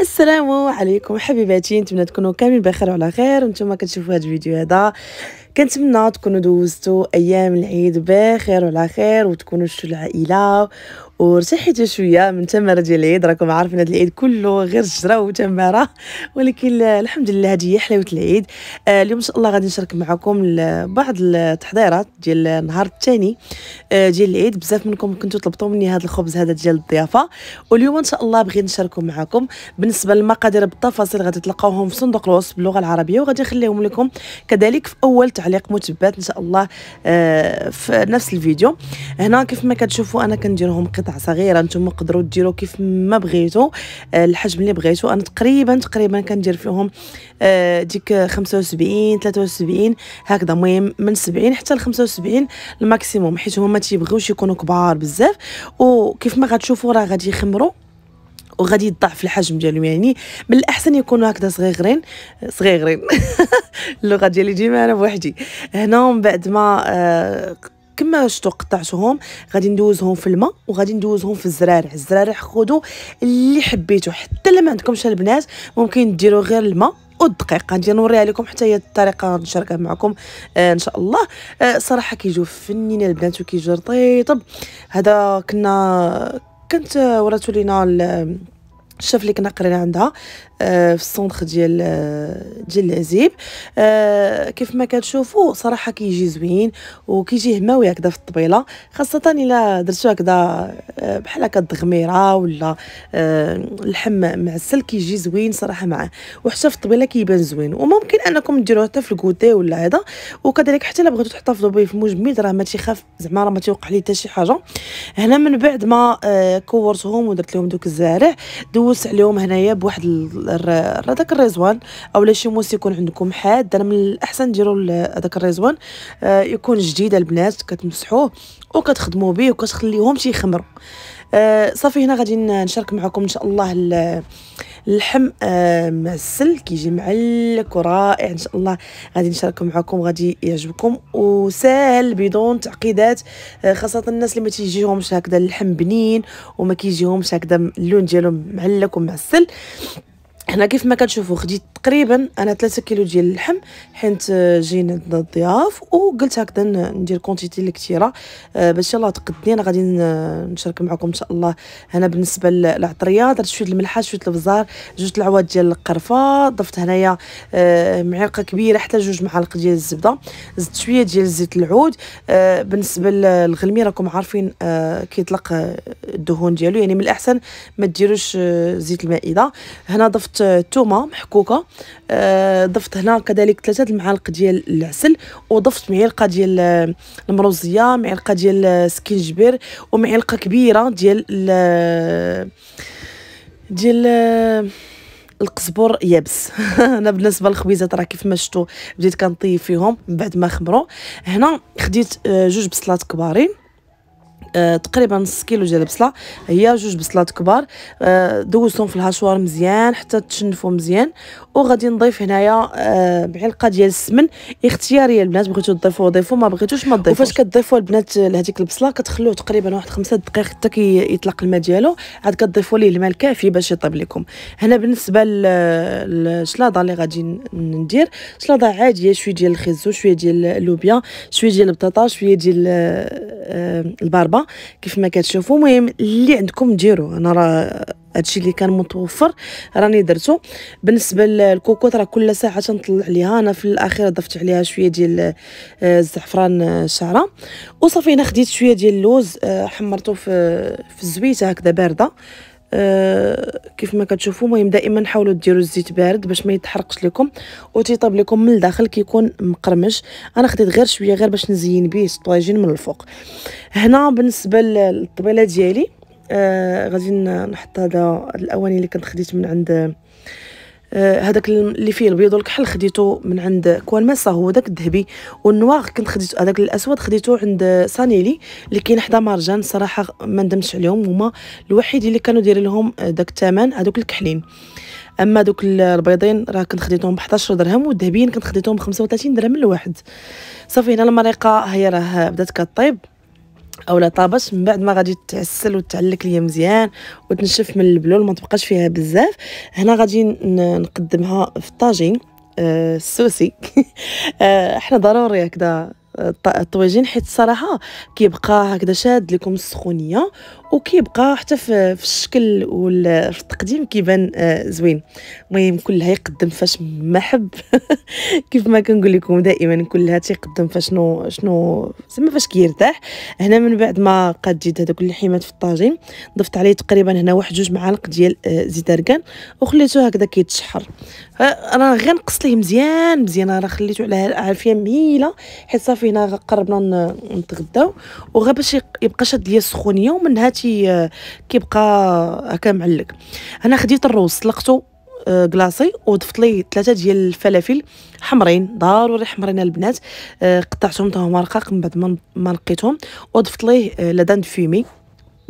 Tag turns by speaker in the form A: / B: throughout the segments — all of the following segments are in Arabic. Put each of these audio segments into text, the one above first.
A: السلام عليكم حبيباتي نتمنى تكونوا كاملين بخير وعلى خير وانتم كتشوفوا هذا الفيديو هذا كنتمنى تكونوا دوزتوا ايام العيد بخير وعلى خير وتكونوا شتوا العائله ورتحت شويه من تماره ديال العيد راكم عارفين هذا العيد كله غير شجره وتماره ولكن الحمد لله هذه هي حلاوه العيد آه، اليوم ان شاء الله غادي نشارك معكم بعض التحضيرات ديال النهار الثاني آه، ديال العيد بزاف منكم كنتوا طلبتوا مني هذا الخبز هذا ديال الضيافه واليوم ان شاء الله بغيت نشاركه معكم بالنسبه للمقادير بالتفاصيل غادي تلقاوهم في صندوق الوصف باللغه العربيه وغادي نخليهم لكم كذلك في اول تعليق متبات ان شاء الله آه، في نفس الفيديو هنا كيف ما كتشوفوا انا كنديرهم قطع صغيره نتوما قدروا ديروا كيف ما بغيتوا آه، الحجم اللي بغيتوا انا تقريبا تقريبا كندير فيهم آه، ديك 75 73 هكذا المهم من 70 حتى ل 75 الماكسيموم حيت هما تيبغيوش يكونوا كبار بزاف وكيف ما غتشوفوا راه غادي يخمروا وغادي يضعف الحجم ديالهم يعني من الاحسن يكونوا هكذا صغيرين صغيرين اللغه ديالي ديما انا بوحدي هنا من بعد ما آه كما شتو قطعتهم غادي ندوزهم في الماء وغادي ندوزهم في الزرارع الزرارع خذوا اللي حبيتو حتى اللي ما عندكمش البنات ممكن ديروا غير الماء والدقيق غادي نوريها لكم حتى هي الطريقه نشاركها معكم آه ان شاء الله آه صراحه كيجيو فنين البنات وكيجيو رطيب هذا كنا كانت وراتو لينا الشاف اللي كنا قرينا عندها آه، في السونتر ديال آه، ديال العزيب آه، كيف ما كتشوفوا صراحه كيجي زوين وكيجي هماوي هكذا في الطبيله خاصه الا درتو هكذا بحال هكا الدغميره ولا اللحم معسل كيجي زوين صراحه معاه وحتى في الطبيله كيبان زوين وممكن انكم ديروه حتى في الكوتي ولا هذا وكذلك حتى الا بغيتو تحتفظوا به في مجمد راه ما تيخاف زعما راه ما تيوقع ليه حتى شي حاجه هنا من بعد ما كورتهم ودرت لهم دوك الزارع دو نوسع عليهم هنايا بواحد هذاك الريزوان اولا شي موس يكون عندكم حاد انا من الاحسن ديروا هذاك الريزوان آه يكون جديد البنات كتمسحوه وكتخدموا به وكتخليهم تيخمروا آه، صافي هنا غادي نشارك معكم ان شاء الله اللحم مع السل كيجي معلك ورائع إيه، ان شاء الله غادي نشارك معكم غادي يعجبكم وسهل بدون تعقيدات آه، خاصه الناس اللي ما تيجيهمش هكذا اللحم بنين وما كيجيهمش هكذا اللون ديالهم معلك ومعسل هنا كيف ما كتشوفوا خديت تقريبا انا 3 كيلو ديال اللحم حيت آه، جينا الضياف وقلت هكذا ندير كونتيتي اللي كثيره آه، باش يلاه تقدني غادي نشارك معكم ان شاء الله هنا بالنسبه للعطريه درت شويه الملحه شويه البزار جوج العواد ديال القرفه ضفت هنايا آه، معلقه كبيره حتى جوج معالق ديال الزبده زدت شويه ديال زيت العود بالنسبه للغلمي راكم عارفين كيطلق الدهون ديالو يعني من الاحسن ما ديروش زيت المائده هنا ضفت الثومه آه، محكوكه آه، ضفت هنا كذلك ثلاثه المعالق ديال العسل وضفت معلقه ديال آه، المروزيه معلقه ديال السكنجبير ومعلقه كبيره ديال ديال القزبر يابس انا بالنسبه للخبيزات راه كيف ما شفتوا بديت كنطيب فيهم من بعد ما خمروا هنا خديت جوج بصلات كبارين آه تقريبا نص كيلو ديال البصله هي جوج بصلات كبار آه دوزتهم في الهشوار مزيان حتى تشنفوا مزيان وغادي نضيف هنايا آه معلقه ديال السمن اختياريه البنات بغيتو تضيفوه ضيفو ما بغيتوش ما تضيفوش وفاش كتضيفوا البنات لهذيك البصله كتخلوه تقريبا واحد خمسة دقائق حتى كيطلق الماء ديالو عاد كتضيفوا ليه الماء الكافي باش يطيب لكم هنا بالنسبه للشلاضه اللي غادي ندير شلاضه عاديه شويه ديال الخيزو شويه ديال اللوبيا شويه ديال البطاطا شويه ديال آه، الباربه الضربه كيف ما كتشوفوا المهم اللي عندكم ديروا انا راه هادشي اللي كان متوفر راني درتو بالنسبه للكوكوط راه كل ساعه تنطلع عليها انا في الاخير ضفت عليها شويه ديال آه، الزعفران آه، شعره وصافي انا خديت شويه ديال اللوز آه، حمرته في في الزويته هكذا بارده آه، كيف ما كتشوفوا المهم دائما حاولوا ديروا الزيت بارد باش ما يتحرقش لكم وتيطيب لكم من الداخل كيكون مقرمش انا خديت غير شويه غير باش نزين به الطاجين من الفوق هنا بالنسبه للطبيله ديالي آه غادي نحط هذا الاواني اللي كنت خديت من عند آه، هذاك اللي فيه البيض والكحل خديته من عند كوان ماسا هو داك الذهبي والنواغ كنت خديته هذاك الاسود خديته عند سانيلي اللي كاين حدا مرجان صراحه ما ندمتش عليهم هما الوحيد اللي كانوا دايرين لهم داك الثمن هذوك الكحلين اما دوك البيضين راه كنت خديتهم ب 11 درهم والذهبيين كنت خديتهم ب 35 درهم الواحد صافي هنا المريقه هي راه بدات كطيب اولا طابش من بعد ما غادي تعسل وتعلك ليا مزيان وتنشف من البلول ما تبقاش فيها بزاف هنا غادي نقدمها في الطاجين آه السوسي آه احنا ضروري هكذا آه، الطويجين حيت الصراحه كيبقى هكذا شاد لكم السخونيه وكيبقى حتى في الشكل التقديم كيبان آه، زوين المهم كلها يقدم فاش ما حب كيف ما كنقول لكم دائما كلها تيقدم فشنو شنو زعما فاش كيرتاح هنا من بعد ما قاد جيت هذوك اللحيمات في الطاجين ضفت عليه تقريبا هنا واحد جوج معالق ديال آه، زيت اركان وخليته هكذا كيتشحر راه غير نقص ليه مزيان مزيان راه خليته على عافيه مهيله حيت صافي هنا قربنا نتغداو وغا باش يبقى شاد ليا السخونيه ومنها تي آه، كيبقى هكا معلق انا خديت الروز طلقتو كلاصي آه، وضفت ليه ثلاثه ديال الفلافل حمرين ضروري حمرين البنات آه، قطعتهم حتى هما رقاق من بعد ما نقيتهم وضفت ليه لادان فيمي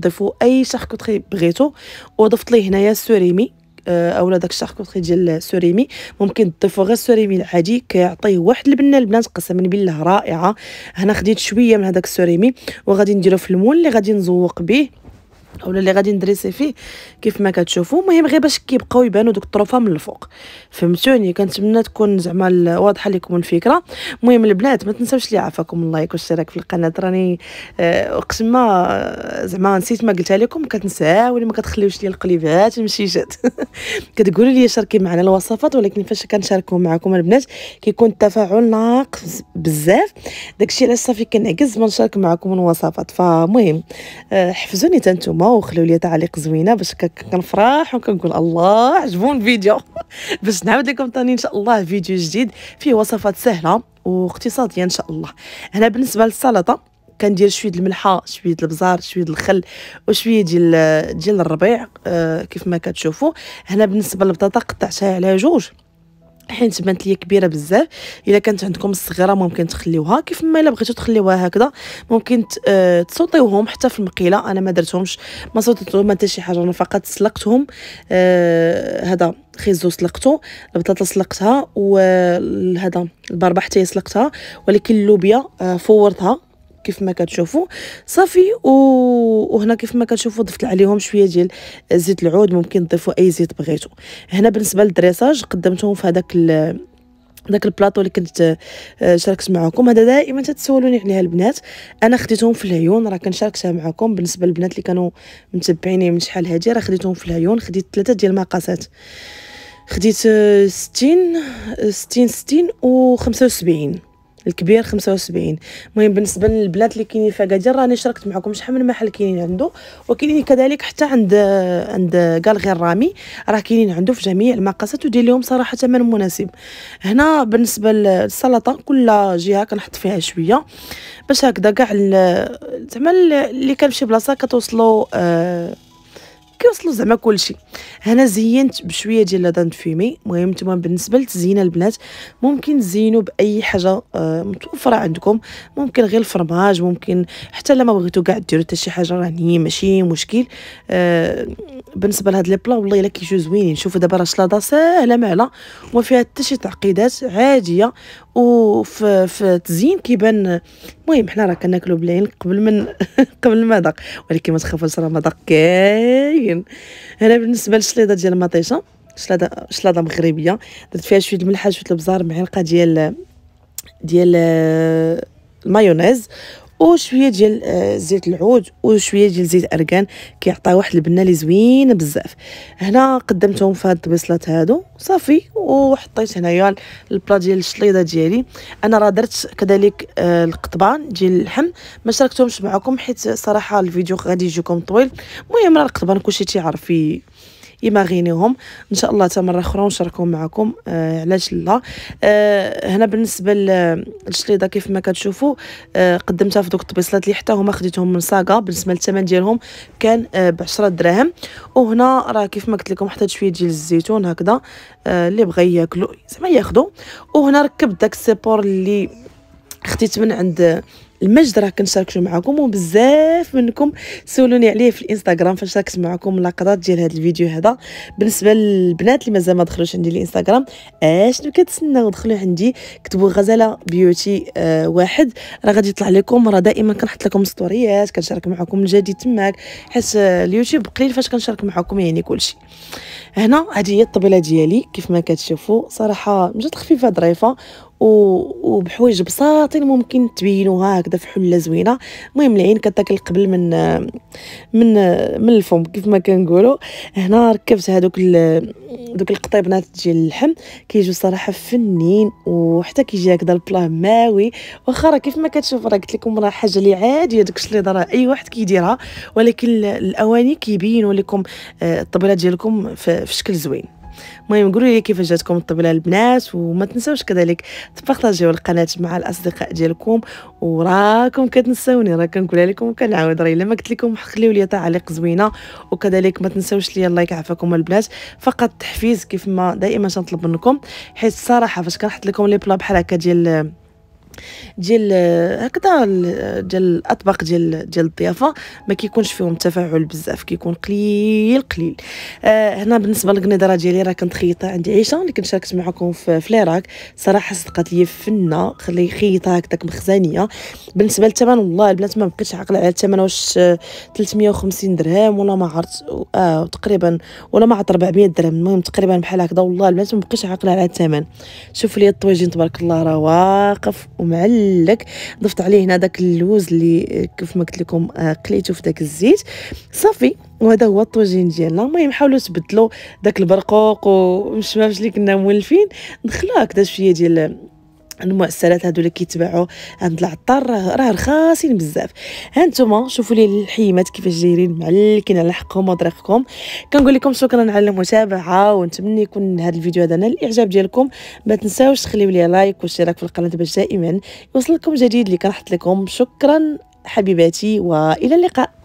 A: ضيفوا اي شاركوتري بغيتو وضفت ليه هنايا سوريمي آه، اولا داك الشاركوتري ديال سوريمي ممكن تضيفوا غير السوريمي العادي كيعطيه واحد البنه البنات قسما بالله رائعه هنا خديت شويه من هذاك السوريمي وغادي نديرو في المول اللي غادي نزوق به اولا اللي غادي ندريسي فيه كيف ما كتشوفوا المهم غير باش كيبقاو يبانوا دوك الطروفه من الفوق فهمتوني كنتمنى تكون زعما واضحه لكم الفكره المهم البنات ما تنساوش لي عافاكم اللايك والاشتراك في القناه راني آه، وقت ما آه، زعما نسيت ما قلتها لكم كتنساو ولا ما كتخليوش لي القليبات جات كتقولوا لي شاركي معنا الوصفات ولكن فاش كنشاركو معكم البنات كيكون التفاعل ناقص بزاف داكشي علاش صافي كنعكز ما نشارك معكم الوصفات فمهم آه، حفزوني تانتوما هما وخلوا لي تعليق زوينه باش كنفرح وكنقول الله عجبون الفيديو باش نعاود لكم ثاني ان شاء الله فيديو جديد فيه وصفات سهله واقتصاديه ان شاء الله هنا بالنسبه للسلطه كندير شويه الملحه شويه البزار شويه الخل وشويه ديال ديال الربيع آه كيف ما كتشوفوا هنا بالنسبه للبطاطا قطعتها على جوج حيت بانت ليا كبيره بزاف الا كانت عندكم الصغيره ممكن تخليوها كيف ما الا بغيتو تخليوها هكذا ممكن تسوطيوهم آه، حتى في المقيله انا ما درتهمش ما سوطيتهم حتى شي حاجه انا فقط سلقتهم آه، هذا آه خيزو سلقته البطاطا سلقتها وهذا آه، البربع حتى سلقتها ولكن اللوبيا فورتها كيف ما كتشوفوا صافي وهنا كيف ما كتشوفوا ضفت عليهم شويه ديال زيت العود ممكن تضيفوا اي زيت بغيتو هنا بالنسبه للدريساج قدمتهم في هذاك داك البلاطو اللي كنت آه، شاركت معكم هذا دائما تتسولوني عليها البنات انا خديتهم في العيون راه كنشاركتها معكم بالنسبه للبنات اللي كانوا متبعيني من شحال هادي راه خديتهم في العيون خديت ثلاثه ديال المقاسات خديت 60 60 60 و 75 الكبير 75 المهم بالنسبه للبنات اللي كاينين في كادير راني شاركت معكم شحال من محل كاينين عنده وكاينين كذلك حتى عند عند غير الرامي راه كاينين عنده في جميع المقاسات ودير لهم صراحه ثمن مناسب هنا بالنسبه للسلطه كل جهه كنحط فيها شويه باش هكذا كاع زعما اللي كان في شي بلاصه كتوصلو آه كيوصلوا زعما كلشي هنا زينت بشويه ديال لادان فيمي المهم نتوما بالنسبه للتزيينه البنات ممكن تزينوا باي حاجه آه، متوفره عندكم ممكن غير الفرماج ممكن حتى لما بغيتو كاع ديروا حتى شي حاجه راه هي ماشي مشكل آه، بالنسبه لهاد لي بلا والله الا كيجيو زوينين شوفوا دابا راه شلاضه ساهله معله وما فيها حتى شي تعقيدات عاديه وفي في تزيين كيبان المهم حنا راه كناكلو بالعين قبل من قبل المذاق ولكن ما تخافوش راه مذاق كاين هنا بالنسبه للشليضه ديال المطيشه شلاضه شلاضه مغربيه درت فيها شويه الملح شويه البزار معلقه ديال ديال آه، المايونيز وشويه ديال آه، زيت العود وشويه ديال زيت اركان كيعطي واحد البنه اللي زوينه بزاف هنا قدمتهم في هاد الطبيصلات هادو صافي وحطيت هنايا البلا ديال الشليضه ديالي انا راه درت كذلك آه، القطبان ديال اللحم ما شاركتهمش معكم حيت صراحه الفيديو غادي يجيكم طويل المهم راه القطبان كلشي تيعرف يماغينيهم ان شاء الله تمرة مره اخرى ونشاركهم معكم آه علاش لا آه هنا بالنسبه للشليضه كيف ما كتشوفوا آه قدمتها في دوك الطبيصلات اللي حتى هما خديتهم من ساكا بالنسبه للثمن ديالهم كان آه ب 10 دراهم وهنا راه كيف ما قلت لكم حطيت شويه ديال الزيتون هكذا آه اللي بغى ياكلو زعما ياخذوا وهنا ركبت داك السيبور اللي خديت من عند المجد راه كنشاركو معكم وبزاف منكم سولوني عليه في الانستغرام فاش شاركت معكم اللقطات ديال هذا الفيديو هذا بالنسبه للبنات اللي مازال ما دخلوش عندي الانستغرام اشنو آه، كتسناو دخلوا عندي كتبوا غزاله بيوتي آه واحد راه غادي يطلع لكم راه دائما كنحط لكم ستوريات كنشارك معكم الجديد تماك حيت اليوتيوب قليل فاش كنشارك معكم يعني كلشي هنا هذه هي الطبيله ديالي كيف ما كتشوفوا صراحه مجات خفيفه ظريفه وبحوايج بساطين ممكن تبينوها هكذا في حله زوينه المهم العين كتاكل قبل من من من الفم كيف ما كنقولوا هنا ركبت هذوك دوك القطيبنات ديال اللحم كيجيو صراحه فنين وحتى كيجي هكذا البلا ماوي واخا راه كيف ما كتشوف راه قلت لكم راه حاجه اللي عاديه داكشي اللي راه اي واحد كيديرها ولكن الاواني كيبينوا لكم آه، الطبيله ديالكم في شكل زوين المهم قولوا لي كيف جاتكم الطبيله البنات وما تنساوش كذلك تبارطاجيو القناه مع الاصدقاء ديالكم وراكم كتنساوني راه كنقولها لكم وكنعاود راه الا ما قلت لكم خليو لي تعليق زوينه وكذلك ما تنساوش لي اللايك عفاكم البنات فقط تحفيز كيف ما دائما تنطلب منكم حيت الصراحه فاش كنحط لكم لي بلا بحال هكا ديال ديال هكذا ديال الاطباق ديال ديال الضيافه ما كيكونش فيهم تفاعل بزاف كيكون قليل قليل آه هنا بالنسبه للقنيدره ديالي راه كنت خيطه عندي عيشه اللي كنت شاركت معكم في فليراك صراحه صدقات لي فنه خلي خيطه هكذاك مخزانيه بالنسبه للثمن والله البنات ما بقيتش عاقله على الثمن واش 350 درهم ولا ما عرفت اه تقريبا ولا ما عرفت 400 درهم المهم تقريبا بحال هكذا والله البنات ما بقيتش عاقله على الثمن شوف لي الطويجين تبارك الله راه واقف معلك ضفت عليه هنا داك اللوز اللي كيف ما قلت لكم آه، قليته في داك الزيت صافي وهذا هو الطوجين ديالنا المهم حاولوا تبدلوا داك البرقوق والمشمامش اللي كنا مولفين دخلوها هكذا شويه ديال المعسلات هادو اللي كيتباعوا عند العطار راه راه رخاصين بزاف ها نتوما شوفوا لي الحيمات كيفاش دايرين معلكين على حقهم وطريقكم كنقول لكم شكرا على المتابعه ونتمنى يكون هذا الفيديو هذا نال الاعجاب ديالكم ما تنساوش تخليو لي لايك واشتراك في القناه باش دائما يوصلكم جديد اللي كنحط لكم شكرا حبيباتي والى اللقاء